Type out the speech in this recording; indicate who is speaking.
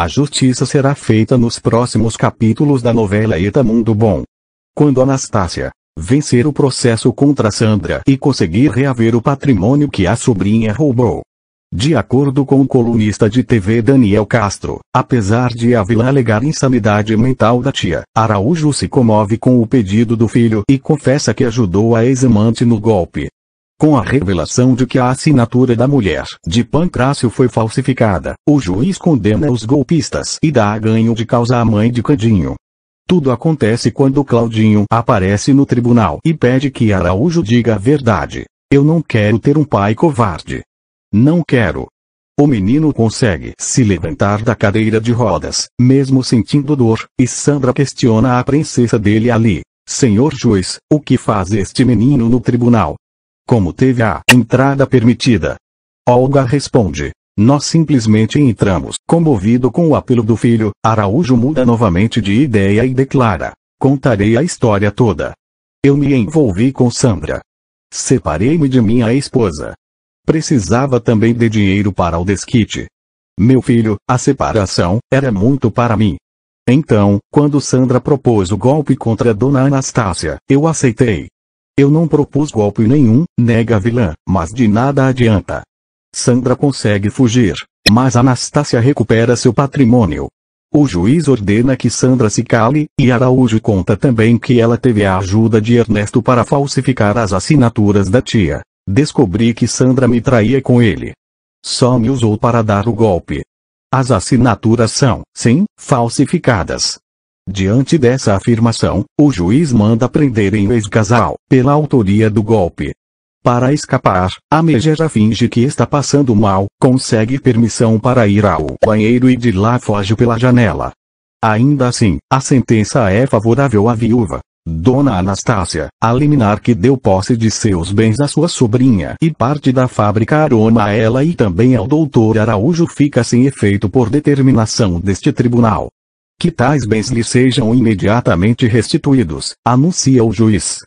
Speaker 1: A justiça será feita nos próximos capítulos da novela Eta Mundo Bom. Quando Anastácia vencer o processo contra Sandra e conseguir reaver o patrimônio que a sobrinha roubou. De acordo com o colunista de TV Daniel Castro, apesar de a vilã alegar insanidade mental da tia, Araújo se comove com o pedido do filho e confessa que ajudou a ex-amante no golpe. Com a revelação de que a assinatura da mulher de Pancrácio foi falsificada, o juiz condena os golpistas e dá ganho de causa à mãe de Candinho. Tudo acontece quando Claudinho aparece no tribunal e pede que Araújo diga a verdade. Eu não quero ter um pai covarde. Não quero. O menino consegue se levantar da cadeira de rodas, mesmo sentindo dor, e Sandra questiona a princesa dele ali. Senhor juiz, o que faz este menino no tribunal? como teve a entrada permitida. Olga responde. Nós simplesmente entramos. Comovido com o apelo do filho, Araújo muda novamente de ideia e declara: Contarei a história toda. Eu me envolvi com Sandra. Separei-me de minha esposa. Precisava também de dinheiro para o desquite. Meu filho, a separação era muito para mim. Então, quando Sandra propôs o golpe contra Dona Anastácia, eu aceitei. Eu não propus golpe nenhum, nega a vilã, mas de nada adianta. Sandra consegue fugir, mas Anastácia recupera seu patrimônio. O juiz ordena que Sandra se cale, e Araújo conta também que ela teve a ajuda de Ernesto para falsificar as assinaturas da tia. Descobri que Sandra me traía com ele. Só me usou para dar o golpe. As assinaturas são, sim, falsificadas. Diante dessa afirmação, o juiz manda prender em ex-casal, pela autoria do golpe. Para escapar, a megera finge que está passando mal, consegue permissão para ir ao banheiro e de lá foge pela janela. Ainda assim, a sentença é favorável à viúva. Dona Anastácia, a liminar que deu posse de seus bens à sua sobrinha e parte da fábrica Aroma a ela e também ao doutor Araújo fica sem efeito por determinação deste tribunal que tais bens lhe sejam imediatamente restituídos, anuncia o juiz.